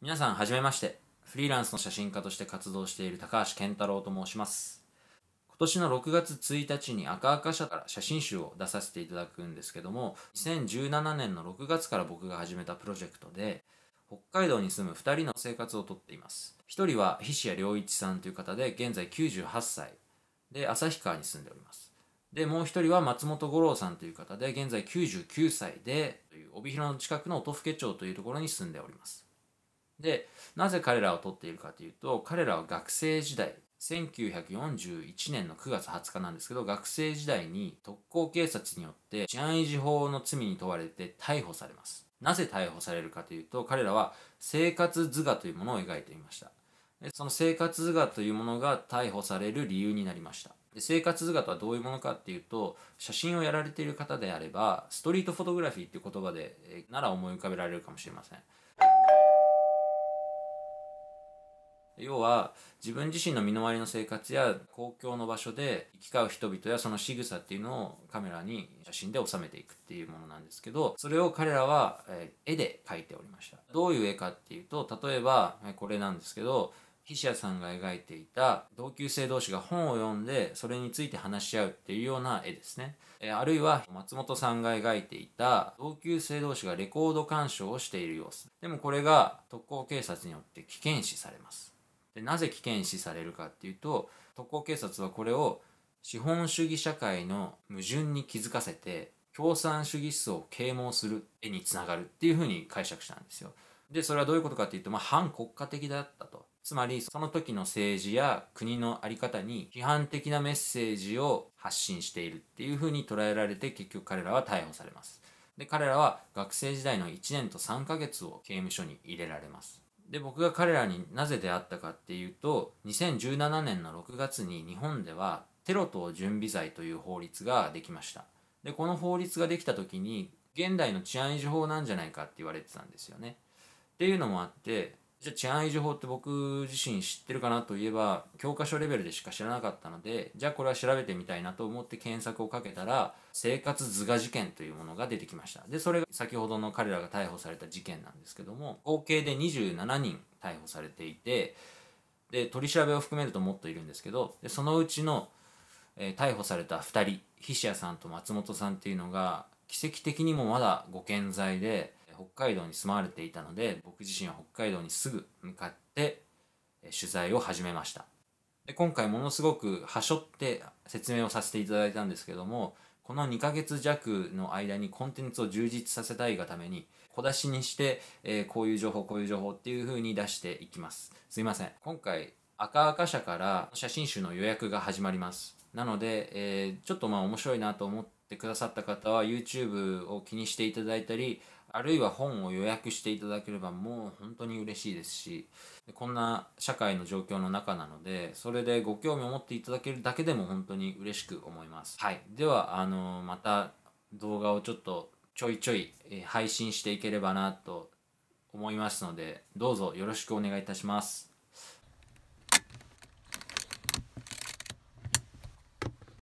皆さん、はじめまして。フリーランスの写真家として活動している高橋健太郎と申します。今年の6月1日に赤赤社から写真集を出させていただくんですけども、2017年の6月から僕が始めたプロジェクトで、北海道に住む2人の生活をとっています。1人は菱谷良一さんという方で、現在98歳。で、旭川に住んでおります。で、もう一人は松本五郎さんという方で、現在99歳で、帯広の近くの音更町というところに住んでおります。でなぜ彼らを取っているかというと彼らは学生時代1941年の9月20日なんですけど学生時代に特攻警察によって治安維持法の罪に問われて逮捕されますなぜ逮捕されるかというと彼らは生活図画というものを描いていましたでその生活図画というものが逮捕される理由になりましたで生活図画とはどういうものかっていうと写真をやられている方であればストリートフォトグラフィーっていう言葉でなら思い浮かべられるかもしれません要は自分自身の身の回りの生活や公共の場所で行き交う人々やその仕草っていうのをカメラに写真で収めていくっていうものなんですけどそれを彼らは絵で描いておりましたどういう絵かっていうと例えばこれなんですけど筆者さんが描いていた同級生同士が本を読んでそれについて話し合うっていうような絵ですね。えあるいは松本さんが描いていた同級生同士がレコード鑑賞をしている様子。でもこれが特攻警察によって危険視されます。でなぜ危険視されるかっていうと特攻警察はこれを資本主義社会の矛盾に気づかせて共産主義思想を啓蒙する絵につながるっていうふうに解釈したんですよ。でそれはどういうことかっていうと、まあ、反国家的だったと。つまりその時の政治や国の在り方に批判的なメッセージを発信しているっていうふうに捉えられて結局彼らは逮捕されます。で彼らは学生時代の1年と3ヶ月を刑務所に入れられます。で僕が彼らになぜ出会ったかっていうと2017年の6月に日本ではテロ等準備罪という法律ができましたでこの法律ができた時に現代の治安維持法なんじゃないかって言われてたんですよねっていうのもあってじゃあ治安維持法って僕自身知ってるかなといえば教科書レベルでしか知らなかったのでじゃあこれは調べてみたいなと思って検索をかけたら生活図画事件というものが出てきましたでそれが先ほどの彼らが逮捕された事件なんですけども合計で27人逮捕されていてで取り調べを含めるともっといるんですけどでそのうちの、えー、逮捕された2人菱谷さんと松本さんっていうのが奇跡的にもまだご健在で北海道に住まわれていたので僕自身は北海道にすぐ向かって、え取材を始めましたで今回ものすごくはしょって説明をさせていただいたんですけどもこの2ヶ月弱の間にコンテンツを充実させたいがために小出しにして、えー、こういう情報こういう情報っていう風に出していきますすいません今回赤赤社から写真集の予約が始まりますなので、えー、ちょっとまあ面白いなと思ってってくださった方は YouTube を気にしていただいたり、あるいは本を予約していただければもう本当に嬉しいですし、こんな社会の状況の中なので、それでご興味を持っていただけるだけでも本当に嬉しく思います。はい。では、あの、また動画をちょっとちょいちょい配信していければなと思いますので、どうぞよろしくお願いいたします。